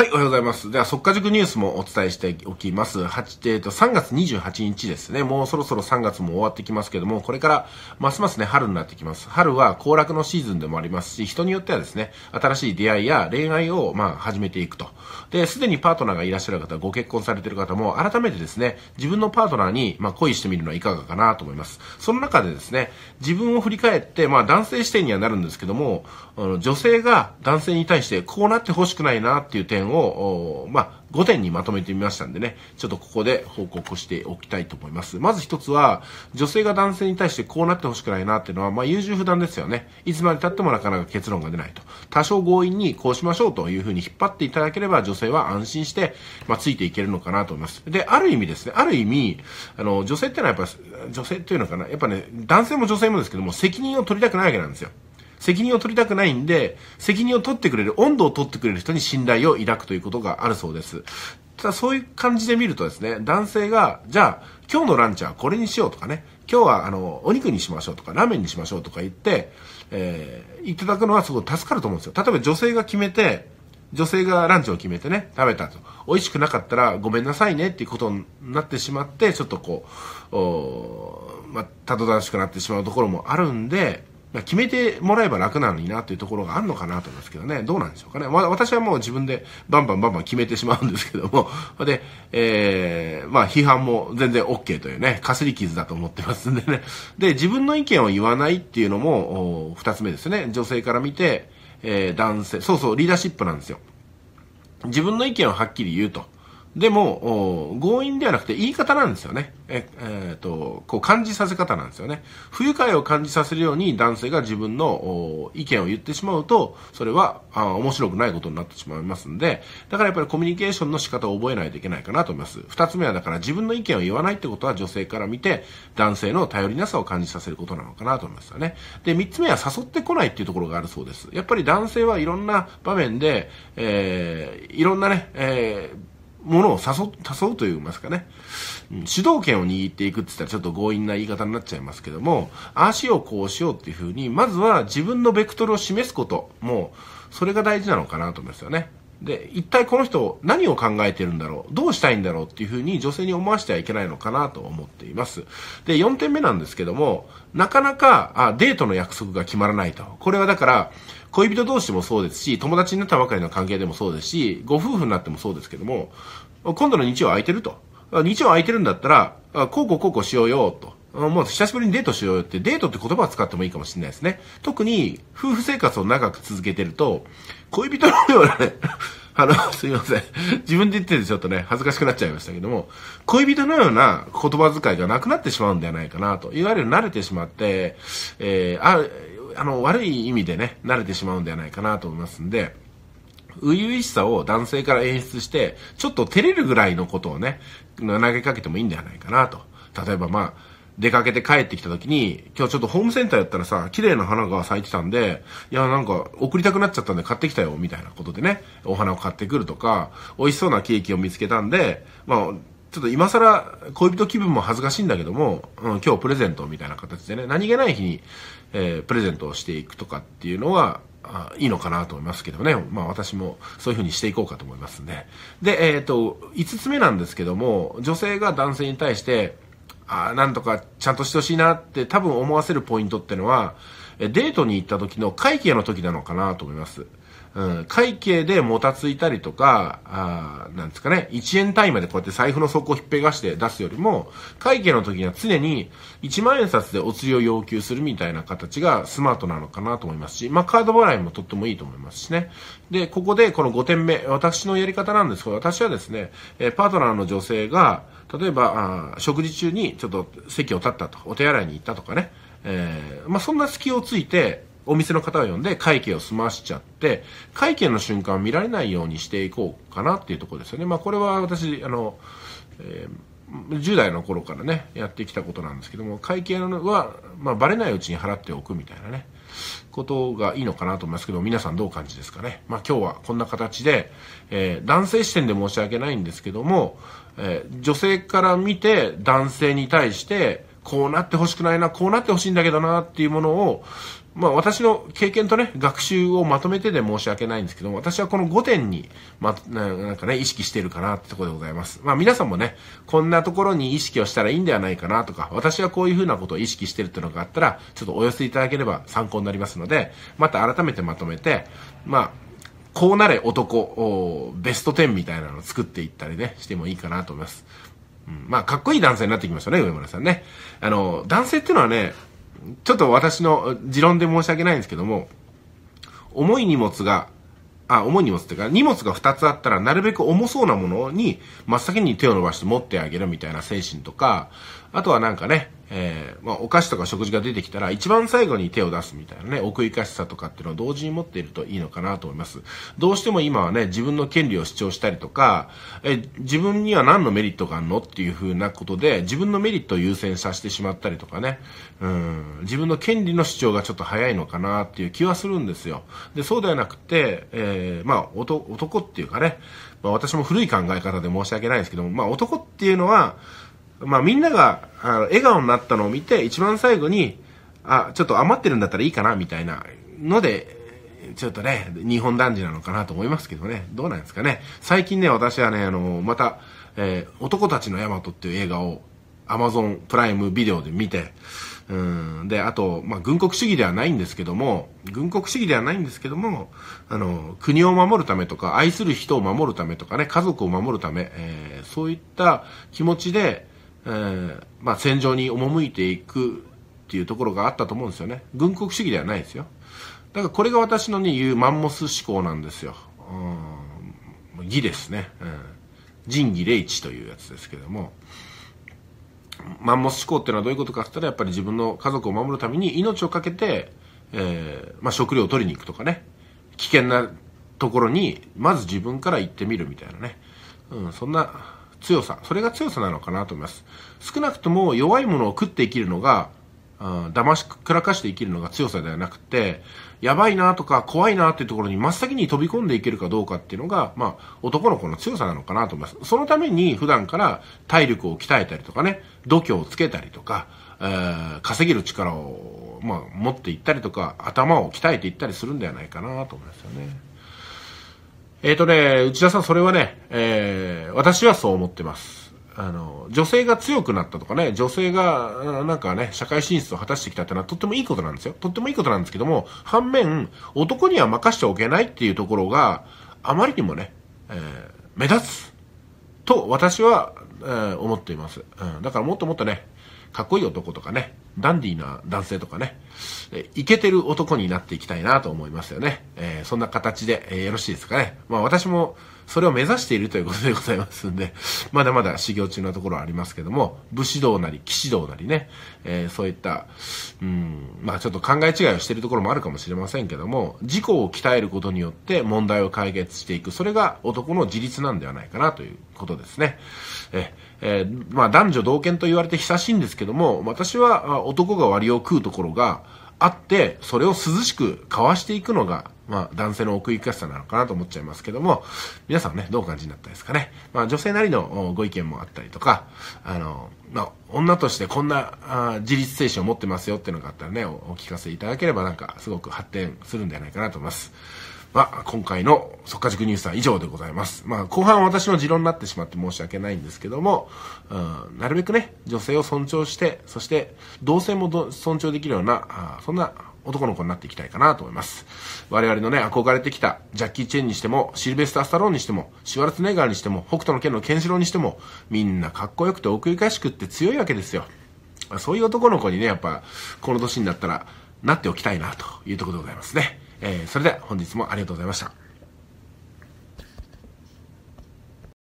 はい、おはようございます。では、速稼塾ニュースもお伝えしておきます。8、えっと、3月28日ですね。もうそろそろ3月も終わってきますけども、これから、ますますね、春になってきます。春は行楽のシーズンでもありますし、人によってはですね、新しい出会いや恋愛を、まあ、始めていくと。で、すでにパートナーがいらっしゃる方、ご結婚されている方も、改めてですね、自分のパートナーに、まあ、恋してみるのはいかがかなと思います。その中でですね、自分を振り返って、まあ、男性視点にはなるんですけども、あの女性が男性に対して、こうなってほしくないなっていう点を、を、まあ、5点にまとめてみましたんでね、ちょっとここで報告しておきたいと思います。まず一つは、女性が男性に対してこうなってほしくないなっていうのは、まあ、優柔不断ですよね。いつまで経ってもなかなか結論が出ないと。多少強引にこうしましょうというふうに引っ張っていただければ、女性は安心して、まあ、ついていけるのかなと思います。で、ある意味ですね、ある意味、あの、女性ってのはやっぱ、女性っていうのかな、やっぱね、男性も女性もですけども、責任を取りたくないわけなんですよ。責任を取りたくないんで、責任を取ってくれる、温度を取ってくれる人に信頼を抱くということがあるそうです。ただそういう感じで見るとですね、男性が、じゃあ、今日のランチはこれにしようとかね、今日はあの、お肉にしましょうとか、ラーメンにしましょうとか言って、えー、いただくのはすごい助かると思うんですよ。例えば女性が決めて、女性がランチを決めてね、食べたと。美味しくなかったらごめんなさいねっていうことになってしまって、ちょっとこう、まあ、たどたしくなってしまうところもあるんで、決めてもらえば楽なのになというところがあるのかなと思いますけどね、どうなんでしょうかね。私はもう自分でバンバンバンバン決めてしまうんですけども、で、えー、まあ批判も全然 OK というね、かすり傷だと思ってますんでね。で、自分の意見を言わないっていうのも、二つ目ですね。女性から見て、えー、男性、そうそう、リーダーシップなんですよ。自分の意見をはっきり言うと。でも、強引ではなくて言い方なんですよね。え、えー、と、こう感じさせ方なんですよね。不愉快を感じさせるように男性が自分の意見を言ってしまうと、それはあ面白くないことになってしまいますんで、だからやっぱりコミュニケーションの仕方を覚えないといけないかなと思います。二つ目はだから自分の意見を言わないってことは女性から見て、男性の頼りなさを感じさせることなのかなと思いますよね。で、三つ目は誘ってこないっていうところがあるそうです。やっぱり男性はいろんな場面で、えー、いろんなね、えーものを誘う、誘うと言いますかね、主導権を握っていくって言ったらちょっと強引な言い方になっちゃいますけども、足をこうしようっていうふうに、まずは自分のベクトルを示すことも、それが大事なのかなと思いますよね。で、一体この人何を考えてるんだろうどうしたいんだろうっていうふうに女性に思わせてはいけないのかなと思っています。で、4点目なんですけども、なかなかあデートの約束が決まらないと。これはだから、恋人同士もそうですし、友達になったばかりの関係でもそうですし、ご夫婦になってもそうですけども、今度の日曜空いてると。日曜空いてるんだったら、こうこうこうこうしようよと。もう久しぶりにデートしようよって、デートって言葉を使ってもいいかもしれないですね。特に、夫婦生活を長く続けてると、恋人のようなね、あの、すいません。自分で言っててちょっとね、恥ずかしくなっちゃいましたけども、恋人のような言葉遣いがなくなってしまうんではないかなと。いわゆる慣れてしまって、えー、あ、あの、悪い意味でね、慣れてしまうんではないかなと思いますんで、初々しさを男性から演出して、ちょっと照れるぐらいのことをね、投げかけてもいいんではないかなと。例えばまあ、出かけて帰ってきた時に、今日ちょっとホームセンターやったらさ、綺麗な花が咲いてたんで、いや、なんか送りたくなっちゃったんで買ってきたよ、みたいなことでね、お花を買ってくるとか、美味しそうなケーキを見つけたんで、まあ、ちょっと今更恋人気分も恥ずかしいんだけども、うん、今日プレゼントみたいな形でね、何気ない日に、えー、プレゼントをしていくとかっていうのは、あいいのかなと思いますけどね。まあ私もそういう風にしていこうかと思いますんで。で、えっ、ー、と、5つ目なんですけども、女性が男性に対して、あなんとかちゃんとしてほしいなって多分思わせるポイントってのは、デートに行った時の会計の時なのかなと思います。うん、会計でもたついたりとか、あなんですかね、1円単位までこうやって財布の底をひっぺがして出すよりも、会計の時には常に1万円札でお釣りを要求するみたいな形がスマートなのかなと思いますし、まあカード払いもとってもいいと思いますしね。で、ここでこの5点目、私のやり方なんですけど、私はですね、えパートナーの女性が、例えばあ食事中にちょっと席を立ったとお手洗いに行ったとかね、えーまあ、そんな隙をついてお店の方を呼んで会計を済ましちゃって会計の瞬間を見られないようにしていこうかなっていうところですよね、まあ、これは私あの、えー10代の頃からねやってきたことなんですけども会計は、まあ、バレないうちに払っておくみたいなねことがいいのかなと思いますけど皆さんどう感じですかね、まあ、今日はこんな形で、えー、男性視点で申し訳ないんですけども、えー、女性から見て男性に対してこうなってほしくないなこうなってほしいんだけどなっていうものをまあ、私の経験とね、学習をまとめてで申し訳ないんですけども、私はこの5点に、ま、なんかね、意識してるかなってところでございます。まあ、皆さんもね、こんなところに意識をしたらいいんではないかなとか、私はこういうふうなことを意識してるってのがあったら、ちょっとお寄せいただければ参考になりますので、また改めてまとめて、まあ、こうなれ男、ベスト10みたいなのを作っていったりね、してもいいかなと思います。うん、まあ、かっこいい男性になってきましたね、上村さんね。あの、男性っていうのはね、ちょっと私の持論で申し訳ないんですけども、重い荷物が、あ、重い荷物っていうか、荷物が2つあったら、なるべく重そうなものに、真っ先に手を伸ばして持ってあげるみたいな精神とか、あとはなんかね、えー、まあ、お菓子とか食事が出てきたら、一番最後に手を出すみたいなね、奥ゆかしさとかっていうのを同時に持っているといいのかなと思います。どうしても今はね、自分の権利を主張したりとか、え、自分には何のメリットがあるのっていう風なことで、自分のメリットを優先させてしまったりとかね、うん、自分の権利の主張がちょっと早いのかなっていう気はするんですよ。で、そうではなくて、えー、まあ、男っていうかね、まあ、私も古い考え方で申し訳ないですけども、まあ、男っていうのは、まあみんなが、あの、笑顔になったのを見て、一番最後に、あ、ちょっと余ってるんだったらいいかな、みたいなので、ちょっとね、日本男児なのかなと思いますけどね。どうなんですかね。最近ね、私はね、あの、また、えー、男たちのヤマトっていう映画をアマゾンプライムビデオで見て、うん、で、あと、まあ、軍国主義ではないんですけども、軍国主義ではないんですけども、あの、国を守るためとか、愛する人を守るためとかね、家族を守るため、えー、そういった気持ちで、えー、まあ、戦場に赴いていくっていうところがあったと思うんですよね軍国主義ではないですよだからこれが私のね言うマンモス思考なんですよ、うん、義ですね、うん、仁義礼智というやつですけどもマンモス思考っていうのはどういうことかって言ったらやっぱり自分の家族を守るために命を懸けて、えー、まあ、食料を取りに行くとかね危険なところにまず自分から行ってみるみたいなね、うん、そんな強さ、それが強さなのかなと思います。少なくとも弱いものを食って生きるのが、だま騙し、暗らかして生きるのが強さではなくて、やばいなとか怖いなっていうところに真っ先に飛び込んでいけるかどうかっていうのが、まあ、男の子の強さなのかなと思います。そのために普段から体力を鍛えたりとかね、度胸をつけたりとか、えー、稼げる力を、まあ、持っていったりとか、頭を鍛えていったりするんではないかなと思いますよね。えっ、ー、とね、内田さん、それはね、えー、私はそう思ってます。あの、女性が強くなったとかね、女性が、なんかね、社会進出を果たしてきたってのはとってもいいことなんですよ。とってもいいことなんですけども、反面、男には任しておけないっていうところが、あまりにもね、えー、目立つ。と、私は、えー、思っています。うん、だからもっともっとね、かっこいい男とかね、ダンディーな男性とかね、いけてる男になっていきたいなと思いますよね。えー、そんな形で、えー、よろしいですかね。まあ私もそれを目指しているということでございますんで、まだまだ修行中のところはありますけども、武士道なり騎士道なりね、えー、そういった、うん、まあちょっと考え違いをしているところもあるかもしれませんけども、自己を鍛えることによって問題を解決していく、それが男の自立なんではないかなということですね。えーえー、まあ、男女同権と言われて久しいんですけども、私は男が割を食うところがあって、それを涼しくかわしていくのが、まあ、男性の奥行きさなのかなと思っちゃいますけども、皆さんね、どう感じになったですかね。まあ、女性なりのご意見もあったりとか、あの、まあ、女としてこんなあ自立精神を持ってますよっていうのがあったらねお、お聞かせいただければなんか、すごく発展するんじゃないかなと思います。まあ、今回の即家塾ニュースは以上でございます。まあ、後半は私の持論になってしまって申し訳ないんですけども、うん、なるべくね、女性を尊重して、そして、同性も尊重できるような、あそんな男の子になっていきたいかなと思います。我々のね、憧れてきた、ジャッキー・チェンにしても、シルベスター・スタローンにしても、シュワルツネガーにしても、北斗の剣のケンシロウにしても、みんなかっこよくて奥ゆかしくって強いわけですよ。そういう男の子にね、やっぱ、この年になったら、なっておきたいなというところでございますね。えー、それでは本日もありがとうございました。